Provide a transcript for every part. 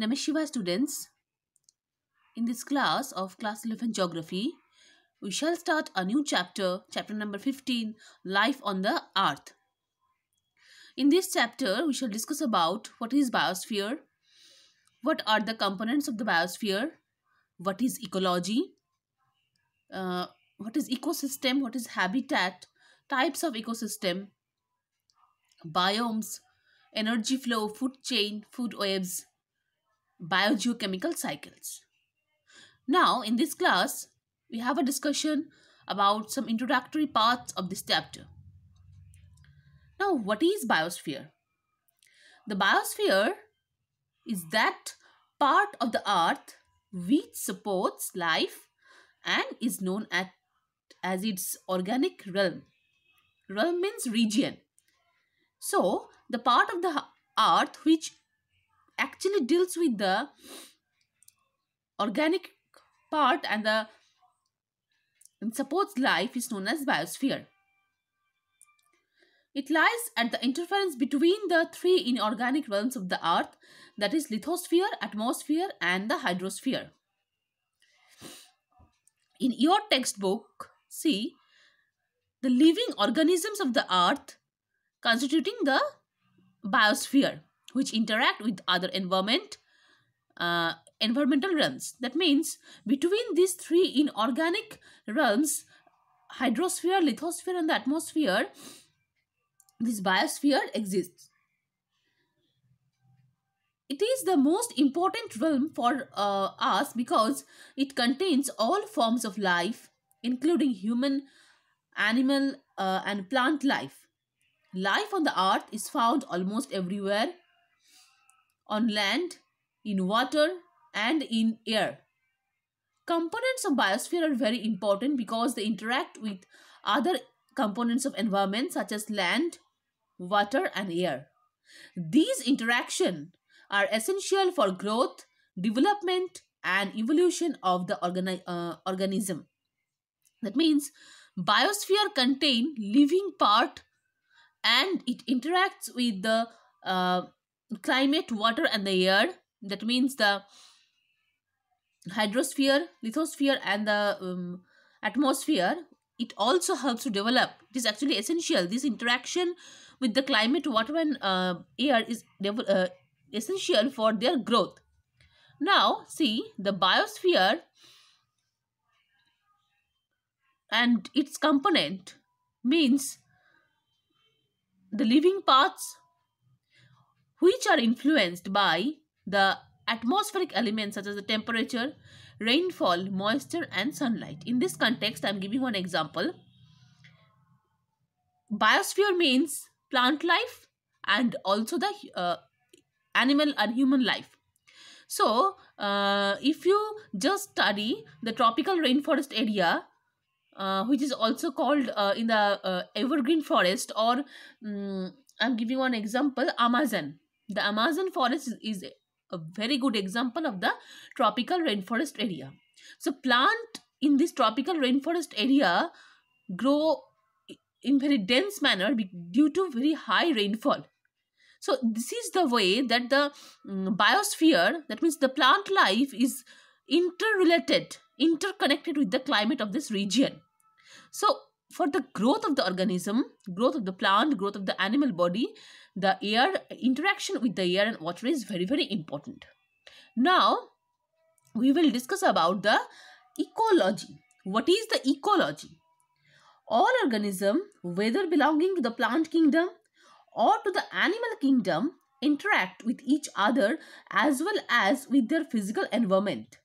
Namashiva students, in this class of class 11 geography, we shall start a new chapter, chapter number 15, Life on the Earth. In this chapter, we shall discuss about what is biosphere, what are the components of the biosphere, what is ecology, uh, what is ecosystem, what is habitat, types of ecosystem, biomes, energy flow, food chain, food webs, biogeochemical cycles. Now, in this class, we have a discussion about some introductory parts of this chapter. Now, what is biosphere? The biosphere is that part of the earth which supports life and is known at, as its organic realm. Realm means region. So, the part of the earth which actually deals with the organic part and the and supports life is known as biosphere. It lies at the interference between the three inorganic realms of the earth that is lithosphere, atmosphere and the hydrosphere. In your textbook, see the living organisms of the earth constituting the biosphere which interact with other environment uh, environmental realms. That means between these three inorganic realms, hydrosphere, lithosphere and the atmosphere, this biosphere exists. It is the most important realm for uh, us because it contains all forms of life including human, animal uh, and plant life. Life on the earth is found almost everywhere on land, in water, and in air. Components of biosphere are very important because they interact with other components of environment such as land, water, and air. These interaction are essential for growth, development, and evolution of the organi uh, organism. That means biosphere contain living part and it interacts with the uh, climate, water, and the air. That means the hydrosphere, lithosphere, and the um, atmosphere. It also helps to develop. It is actually essential. This interaction with the climate, water, and uh, air is uh, essential for their growth. Now, see the biosphere and its component means the living parts which are influenced by the atmospheric elements such as the temperature, rainfall, moisture and sunlight. In this context, I am giving one example. Biosphere means plant life and also the uh, animal and human life. So, uh, if you just study the tropical rainforest area, uh, which is also called uh, in the uh, evergreen forest or um, I'm giving one example, Amazon the Amazon forest is a very good example of the tropical rainforest area. So plant in this tropical rainforest area grow in very dense manner due to very high rainfall. So this is the way that the mm, biosphere, that means the plant life is interrelated, interconnected with the climate of this region. So for the growth of the organism, growth of the plant, growth of the animal body, the air interaction with the air and water is very very important now we will discuss about the ecology what is the ecology all organism whether belonging to the plant kingdom or to the animal kingdom interact with each other as well as with their physical environment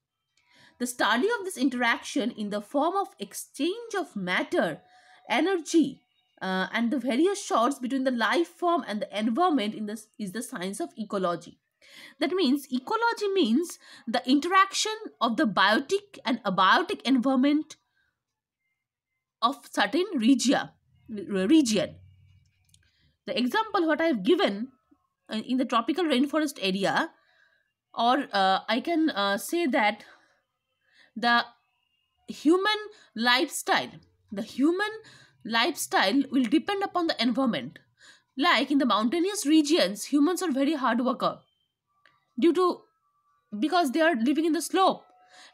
the study of this interaction in the form of exchange of matter energy uh, and the various shorts between the life form and the environment in this is the science of ecology. That means ecology means the interaction of the biotic and abiotic environment of certain region. region. The example what I have given uh, in the tropical rainforest area or uh, I can uh, say that the human lifestyle, the human lifestyle will depend upon the environment. Like in the mountainous regions, humans are very hard worker due to because they are living in the slope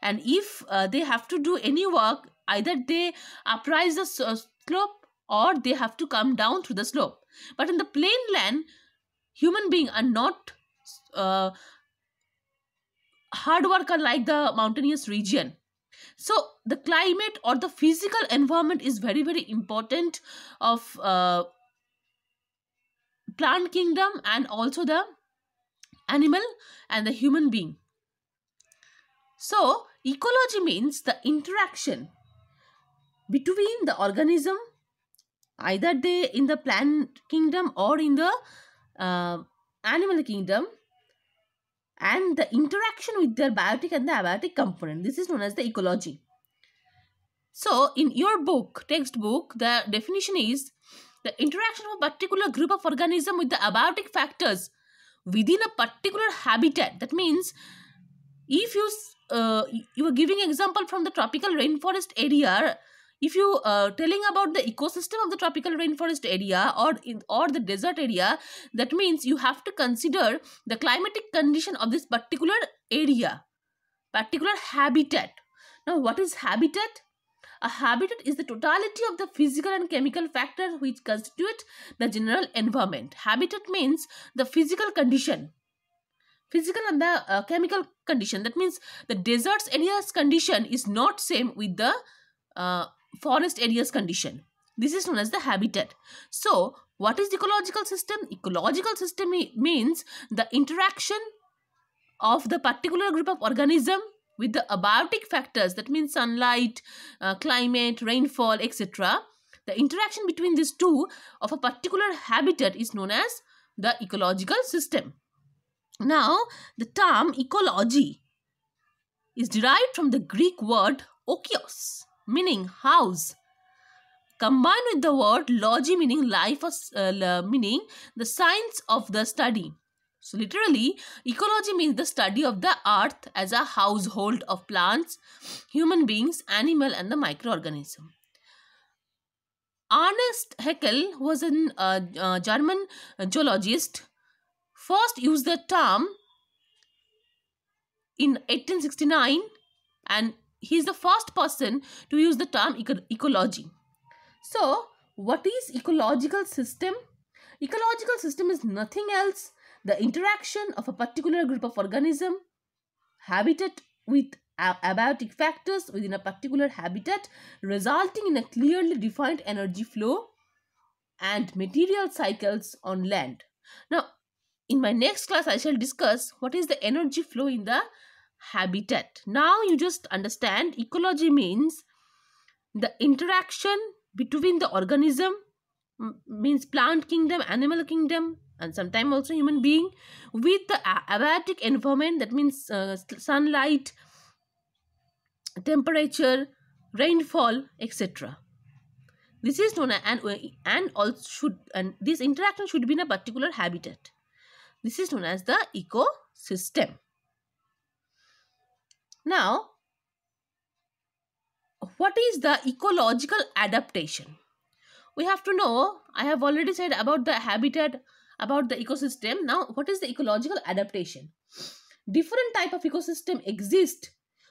and if uh, they have to do any work either they uprise the uh, slope or they have to come down through the slope but in the plain land human being are not uh, hard worker like the mountainous region so the climate or the physical environment is very very important of uh, plant kingdom and also the animal and the human being so ecology means the interaction between the organism either they in the plant kingdom or in the uh, animal kingdom and the interaction with their biotic and the abiotic component. This is known as the ecology. So, in your book, textbook, the definition is the interaction of a particular group of organism with the abiotic factors within a particular habitat. That means, if you uh, you are giving example from the tropical rainforest area, if you uh, telling about the ecosystem of the tropical rainforest area or in, or the desert area that means you have to consider the climatic condition of this particular area particular habitat now what is habitat a habitat is the totality of the physical and chemical factors which constitute the general environment habitat means the physical condition physical and the uh, chemical condition that means the deserts areas condition is not same with the uh, forest areas condition. This is known as the habitat. So, what is ecological system? Ecological system means the interaction of the particular group of organism with the abiotic factors that means sunlight, uh, climate, rainfall, etc. The interaction between these two of a particular habitat is known as the ecological system. Now, the term ecology is derived from the Greek word okios meaning house combined with the word logy meaning life or uh, meaning the science of the study so literally ecology means the study of the earth as a household of plants human beings animal and the microorganism ernest haeckel was a uh, uh, german geologist. first used the term in 1869 and he's the first person to use the term eco ecology. So, what is ecological system? Ecological system is nothing else the interaction of a particular group of organism habitat with abiotic factors within a particular habitat resulting in a clearly defined energy flow and material cycles on land. Now, in my next class, I shall discuss what is the energy flow in the habitat. Now you just understand ecology means the interaction between the organism means plant kingdom, animal kingdom and sometimes also human being with the abiotic environment that means uh, sunlight, temperature, rainfall, etc. This is known as and, uh, and also should and this interaction should be in a particular habitat. This is known as the ecosystem. Now, what is the ecological adaptation? We have to know, I have already said about the habitat, about the ecosystem. Now, what is the ecological adaptation? Different type of ecosystem exist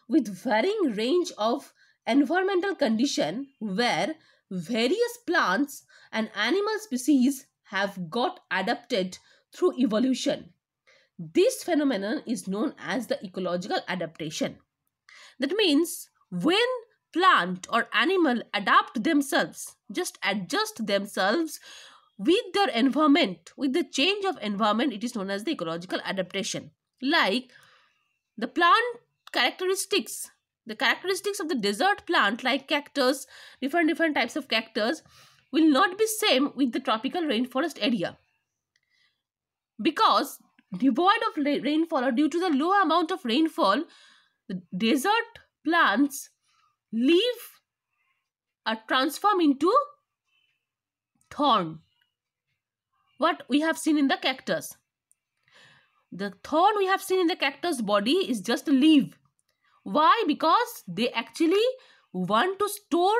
with varying range of environmental condition where various plants and animal species have got adapted through evolution. This phenomenon is known as the ecological adaptation. That means when plant or animal adapt themselves, just adjust themselves with their environment, with the change of environment, it is known as the ecological adaptation. Like the plant characteristics, the characteristics of the desert plant like cactus, different different types of cactus will not be same with the tropical rainforest area. Because devoid of rainfall or due to the low amount of rainfall, the desert plants leaf are transform into thorn. What we have seen in the cactus. The thorn we have seen in the cactus body is just a leaf. Why? Because they actually want to store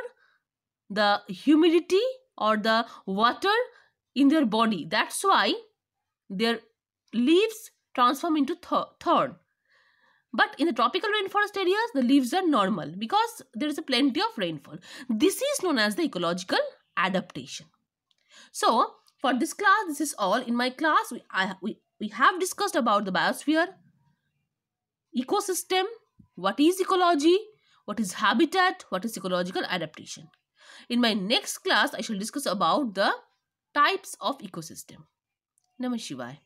the humidity or the water in their body. That's why their leaves transform into thorn. But in the tropical rainforest areas, the leaves are normal because there is a plenty of rainfall. This is known as the ecological adaptation. So, for this class, this is all. In my class, we, I, we, we have discussed about the biosphere, ecosystem, what is ecology, what is habitat, what is ecological adaptation. In my next class, I shall discuss about the types of ecosystem. namaste